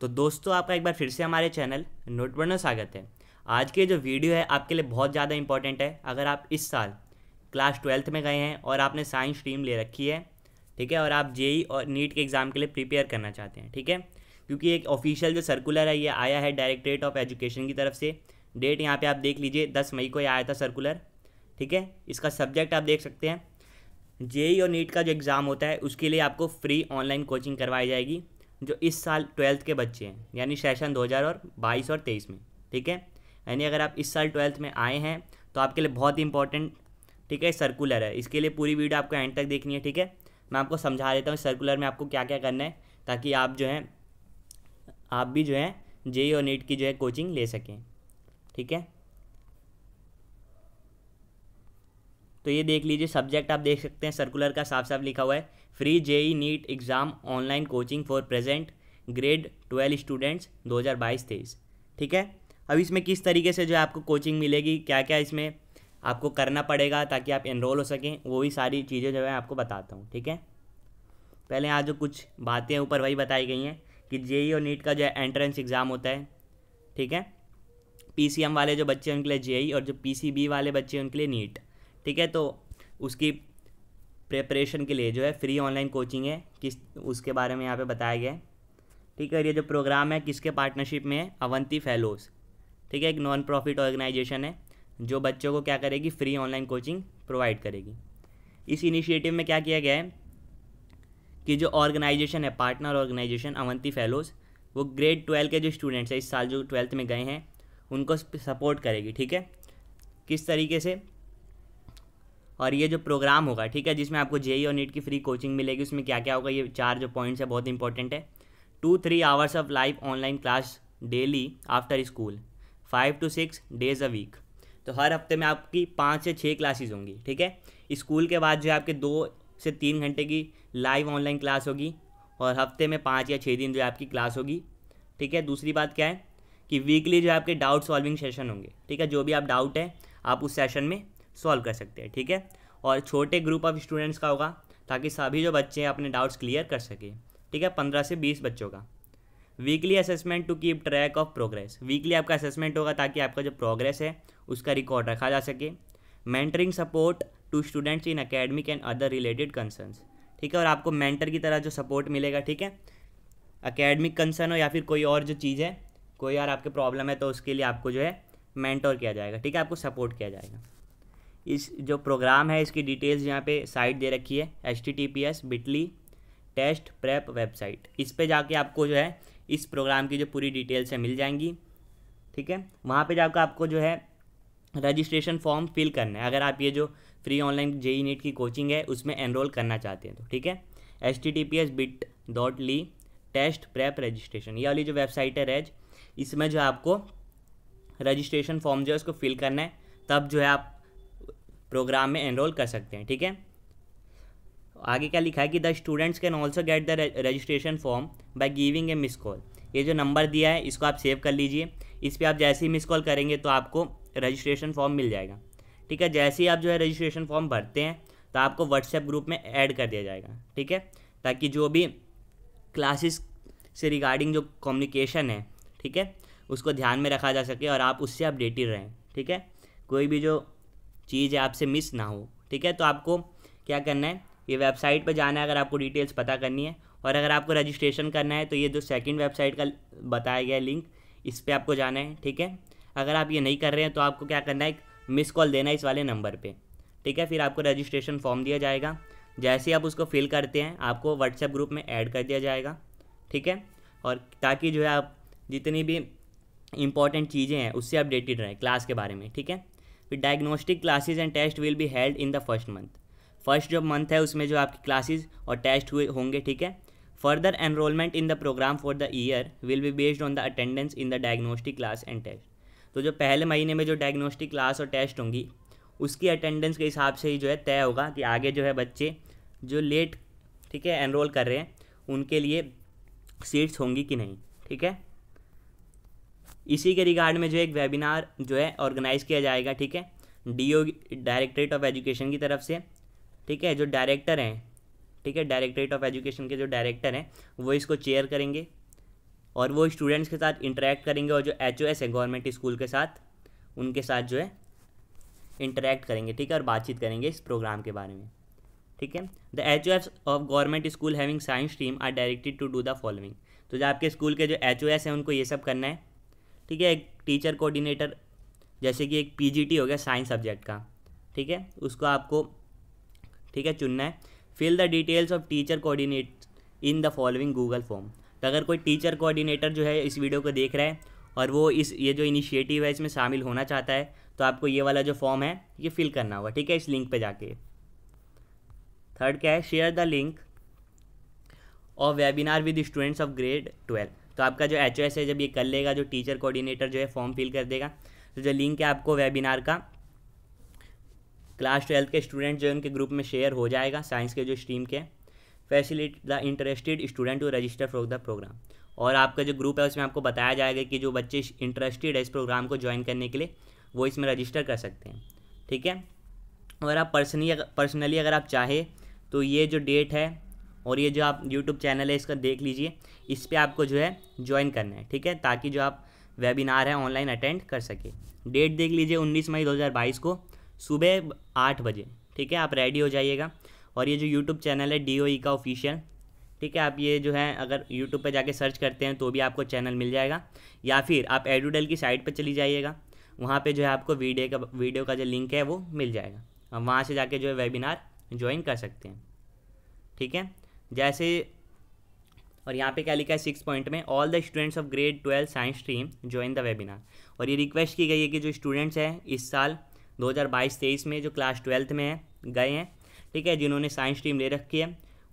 तो दोस्तों आपका एक बार फिर से हमारे चैनल नोट पर स्वागत है आज के जो वीडियो है आपके लिए बहुत ज़्यादा इंपॉर्टेंट है अगर आप इस साल क्लास ट्वेल्थ में गए हैं और आपने साइंस स्ट्रीम ले रखी है ठीक है और आप जेई e और नीट के एग्ज़ाम के लिए प्रिपेयर करना चाहते हैं ठीक है क्योंकि एक ऑफिशियल जो सर्कुलर है ये आया है डायरेक्ट्रेट ऑफ एजुकेशन की तरफ से डेट यहाँ पर आप देख लीजिए दस मई को ये आया था सर्कुलर ठीक है इसका सब्जेक्ट आप देख सकते हैं जेई e और नीट का जो एग्ज़ाम होता है उसके लिए आपको फ्री ऑनलाइन कोचिंग करवाई जाएगी जो इस साल ट्वेल्थ के बच्चे हैं यानी सेशन 2000 और बाईस और तेईस में ठीक है यानी अगर आप इस साल ट्वेल्थ में आए हैं तो आपके लिए बहुत ही इंपॉर्टेंट ठीक है सर्कुलर है इसके लिए पूरी वीडियो आपको एंड तक देखनी है ठीक है मैं आपको समझा देता हूँ सर्कुलर में आपको क्या क्या करना है ताकि आप जो है आप भी जो है जे और नीट की जो है कोचिंग ले सकें ठीक है तो ये देख लीजिए सब्जेक्ट आप देख सकते हैं सर्कुलर का साफ साफ लिखा हुआ है free JE NEET exam online coaching for present grade twelve students 2022 तेईस ठीक है अब इसमें किस तरीके से जो है आपको कोचिंग मिलेगी क्या क्या इसमें आपको करना पड़ेगा ताकि आप इनरोल हो सकें वो भी सारी चीज़ें जो है आपको बताता हूँ ठीक है पहले यहाँ जो कुछ बातें ऊपर वही बताई गई हैं कि जेई e और नीट e का जो है एंट्रेंस एग्ज़ाम होता है ठीक है पीसीएम वाले जो बच्चे हैं उनके लिए जेई e और जो पीसीबी वाले बच्चे हैं उनके लिए नीट ठीक है तो उसकी प्रेपरेशन के लिए जो है फ्री ऑनलाइन कोचिंग है किस उसके बारे में यहाँ पे बताया गया है ठीक है ये जो प्रोग्राम है किसके पार्टनरशिप में है अवंती फेलोज़ ठीक है एक नॉन प्रॉफिट ऑर्गेनाइजेशन है जो बच्चों को क्या करेगी फ्री ऑनलाइन कोचिंग प्रोवाइड करेगी इस इनिशिएटिव में क्या किया गया है कि जो ऑर्गेनाइजेशन है पार्टनर ऑर्गेनाइजेशन अवंती फेलोज़ वो ग्रेड ट्वेल्व के जो स्टूडेंट्स हैं इस साल जो ट्वेल्थ में गए हैं उनको सपोर्ट करेगी ठीक है किस तरीके से और ये जो प्रोग्राम होगा ठीक है जिसमें आपको जेई e और नीट e की फ्री कोचिंग मिलेगी उसमें क्या क्या होगा ये चार जो पॉइंट्स है बहुत इंपॉर्टेंट है two three hours of live online class daily after school five to six days a week तो हर हफ्ते में आपकी पाँच से छः क्लासेज होंगी ठीक है स्कूल के बाद जो है आपके दो से तीन घंटे की लाइव ऑनलाइन क्लास होगी और हफ्ते में पाँच या छः दिन जो है आपकी क्लास होगी ठीक है दूसरी बात क्या है कि वीकली जो है आपके डाउट सॉल्विंग सेशन होंगे ठीक है जो भी आप डाउट है आप उस सेशन में सॉल्व कर सकते हैं ठीक है और छोटे ग्रुप ऑफ स्टूडेंट्स का होगा ताकि सभी जो बच्चे हैं अपने डाउट्स क्लियर कर सकें ठीक है पंद्रह से बीस बच्चों का weekly assessment to keep track of progress weekly आपका असेसमेंट होगा ताकि आपका जो प्रोग्रेस है उसका रिकॉर्ड रखा जा सके mentoring support to students in academic and other related concern ठीक है और आपको मेंटर की तरह जो सपोर्ट मिलेगा ठीक है अकेडमिक कंसर्न हो या फिर कोई और जो चीज़ है कोई और आपके प्रॉब्लम है तो उसके लिए आपको जो है मैंटोर किया जाएगा ठीक है आपको सपोर्ट किया जाएगा इस जो प्रोग्राम है इसकी डिटेल्स यहाँ पे साइट दे रखी है H T T P S bitly test prep website इस पर जाके आपको जो है इस प्रोग्राम की जो पूरी डिटेल्स है मिल जाएंगी ठीक है वहाँ पे जाकर आपको जो है रजिस्ट्रेशन फॉर्म फिल करना है अगर आप ये जो फ्री ऑनलाइन ई नीट की कोचिंग है उसमें एनरोल करना चाहते हैं तो ठीक है H T T P S bit dot ly test prep registration ये वाली जो वेबसाइट है रेज इसमें जो है आपको रजिस्ट्रेशन फॉर्म जो है उसको फिल करना है तब जो है आप प्रोग्राम में एनरोल कर सकते हैं ठीक है आगे क्या लिखा है कि the students can also get the registration form by giving a miss call ये जो नंबर दिया है इसको आप सेव कर लीजिए इस पर आप जैसे ही मिस कॉल करेंगे तो आपको रजिस्ट्रेशन फॉर्म मिल जाएगा ठीक है जैसे ही आप जो है रजिस्ट्रेशन फॉर्म भरते हैं तो आपको व्हाट्सएप ग्रुप में ऐड कर दिया जाएगा ठीक है ताकि जो भी क्लासेस से रिगार्डिंग जो कम्युनिकेशन है ठीक है उसको ध्यान में रखा जा सके और आप उससे अपडेटेड रहें ठीक है कोई भी जो चीज़ आपसे मिस ना हो ठीक है तो आपको क्या करना है ये वेबसाइट पर जाना है अगर आपको डिटेल्स पता करनी है और अगर आपको रजिस्ट्रेशन करना है तो ये जो सेकंड वेबसाइट का बताया गया लिंक इस पर आपको जाना है ठीक है अगर आप ये नहीं कर रहे हैं तो आपको क्या करना है एक मिस कॉल देना है इस वाले नंबर पर ठीक है फिर आपको रजिस्ट्रेशन फॉर्म दिया जाएगा जैसे ही आप उसको फिल करते हैं आपको व्हाट्सएप ग्रुप में ऐड कर दिया जाएगा ठीक है और ताकि जो है आप जितनी भी इम्पॉर्टेंट चीज़ें हैं उससे अपडेटेड रहें क्लास के बारे में ठीक है with diagnostic classes and test will be held in the first month first जो मंथ है उसमें जो आपकी क्लासेज और टेस्ट हुए होंगे ठीक है further enrolment in the programme for the year will be based on the attendance in the diagnostic class and test तो जो पहले महीने में जो डायग्नोस्टिक क्लास और टेस्ट होंगी उसकी अटेंडेंस के हिसाब से ही जो है तय होगा कि आगे जो है बच्चे जो लेट ठीक है एनरोल कर रहे हैं उनके लिए सीट्स होंगी कि नहीं ठीक है इसी के रिगार्ड में जो एक वेबिनार जो है ऑर्गेनाइज़ किया जाएगा ठीक है डी डायरेक्टरेट ऑफ एजुकेशन की तरफ से ठीक है जो डायरेक्टर हैं ठीक है डायरेक्टरेट ऑफ एजुकेशन के जो डायरेक्टर हैं वो इसको चेयर करेंगे और वो स्टूडेंट्स के साथ इंटरेक्ट करेंगे और जो एच है गवर्नमेंट स्कूल के साथ उनके साथ जो है इंटरेक्ट करेंगे ठीक है और बातचीत करेंगे इस प्रोग्राम के बारे में ठीक है the H of government school having science team are directed to do the following तो जो आपके स्कूल के जो एच हैं उनको ये सब करना है ठीक है एक टीचर कोऑर्डिनेटर जैसे कि एक पीजीटी हो गया साइंस सब्जेक्ट का ठीक है उसको आपको ठीक है चुनना है fill the details of teacher coordinate in the following Google form तो अगर कोई टीचर कोऑर्डिनेटर जो है इस वीडियो को देख रहा है और वो इस ये जो इनिशिएटिव है इसमें शामिल होना चाहता है तो आपको ये वाला जो फॉर्म है ये फिल करना होगा ठीक है इस लिंक पर जाके थर्ड क्या है share the link of webinar with students of grade twelve तो आपका जो एच है जब ये कर लेगा जो टीचर कोऑर्डिनेटर जो है फॉर्म फिल कर देगा तो जो लिंक है आपको वेबिनार का क्लास ट्वेल्थ के स्टूडेंट जो है उनके ग्रुप में शेयर हो जाएगा साइंस के जो स्ट्रीम के facilitate the interested student to register for the programme और आपका जो ग्रुप है उसमें आपको बताया जाएगा कि जो बच्चे इंटरेस्टेड है इस प्रोग्राम को ज्वाइन करने के लिए वो इसमें रजिस्टर कर सकते हैं ठीक है और आप पर्सनली पर्सनली अगर आप चाहें तो ये जो डेट है और ये जो आप यूट्यूब चैनल है इसका देख लीजिए इस पर आपको जो है ज्वाइन करना है ठीक है ताकि जो आप वेबिनार है ऑनलाइन अटेंड कर सके डेट देख लीजिए 19 मई 2022 को सुबह आठ बजे ठीक है आप रेडी हो जाइएगा और ये जो यूट्यूब चैनल है डी e का ऑफिशियल ठीक है आप ये जो है अगर यूट्यूब पे जाके सर्च करते हैं तो भी आपको चैनल मिल जाएगा या फिर आप एडूडल की साइट पर चली जाइएगा वहाँ पे जो है आपको वीडियो का वीडियो का जो लिंक है वो मिल जाएगा हम वहाँ से जाके जो है वेबिनार ज्वाइन कर सकते हैं ठीक है जैसे और यहाँ पे क्या लिखा है सिक्स पॉइंट में all the students of grade twelve science stream join the webinar और ये रिक्वेस्ट की गई है कि जो स्टूडेंट्स हैं इस साल 2022-23 में जो क्लास ट्वेल्थ में है गए हैं ठीक है जिन्होंने साइंस स्ट्रीम ले रखी है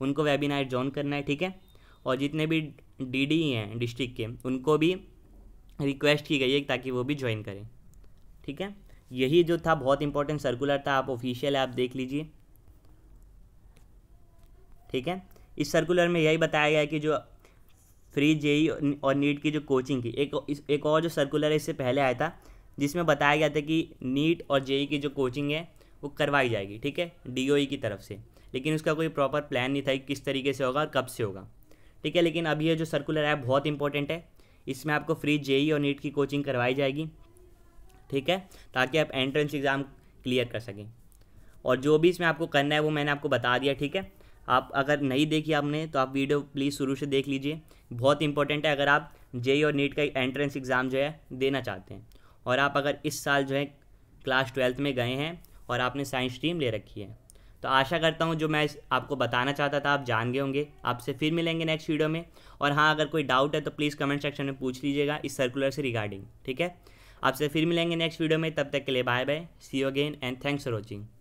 उनको वेबिनार ज्वाइन करना है ठीक है और जितने भी डी e हैं डिस्ट्रिक्ट के उनको भी रिक्वेस्ट की गई है ताकि वो भी ज्वाइन करें ठीक है यही जो था बहुत इंपॉर्टेंट सर्कुलर था आप ऑफिशियल आप देख लीजिए ठीक है इस सर्कुलर में यही बताया गया है कि जो फ्री जेई e और नीट e की जो कोचिंग की एक एक और जो सर्कुलर है इससे पहले आया था जिसमें बताया गया था कि नीट e और जेई की जो कोचिंग है वो करवाई जाएगी ठीक है डी की तरफ से लेकिन उसका कोई प्रॉपर प्लान नहीं था कि किस तरीके से होगा कब से होगा ठीक है लेकिन अब ये जो सर्कुलर है बहुत इंपॉर्टेंट है इसमें आपको फ्री जेई और नीट की कोचिंग करवाई जाएगी ठीक है ताकि आप एंट्रेंस एग्ज़ाम क्लियर कर सकें और जो भी इसमें आपको करना है वो मैंने आपको बता दिया ठीक है आप अगर नहीं देखी आपने तो आप वीडियो प्लीज़ शुरू से देख लीजिए बहुत इंपॉर्टेंट है अगर आप जेई e और नीट का एंट्रेंस एग्ज़ाम जो है देना चाहते हैं और आप अगर इस साल जो है क्लास ट्वेल्थ में गए हैं और आपने साइंस स्ट्रीम ले रखी है तो आशा करता हूँ जो मैं आपको बताना चाहता था आप जान गए होंगे आपसे फिर मिलेंगे नेक्स्ट वीडियो में और हाँ अगर कोई डाउट है तो प्लीज़ कमेंट सेक्शन में पूछ लीजिएगा इस सर्कुलर से रिगार्डिंग ठीक है आपसे फिर मिलेंगे नेक्स्ट वीडियो में तब तक के लिए bye bye see you again and thanks for watching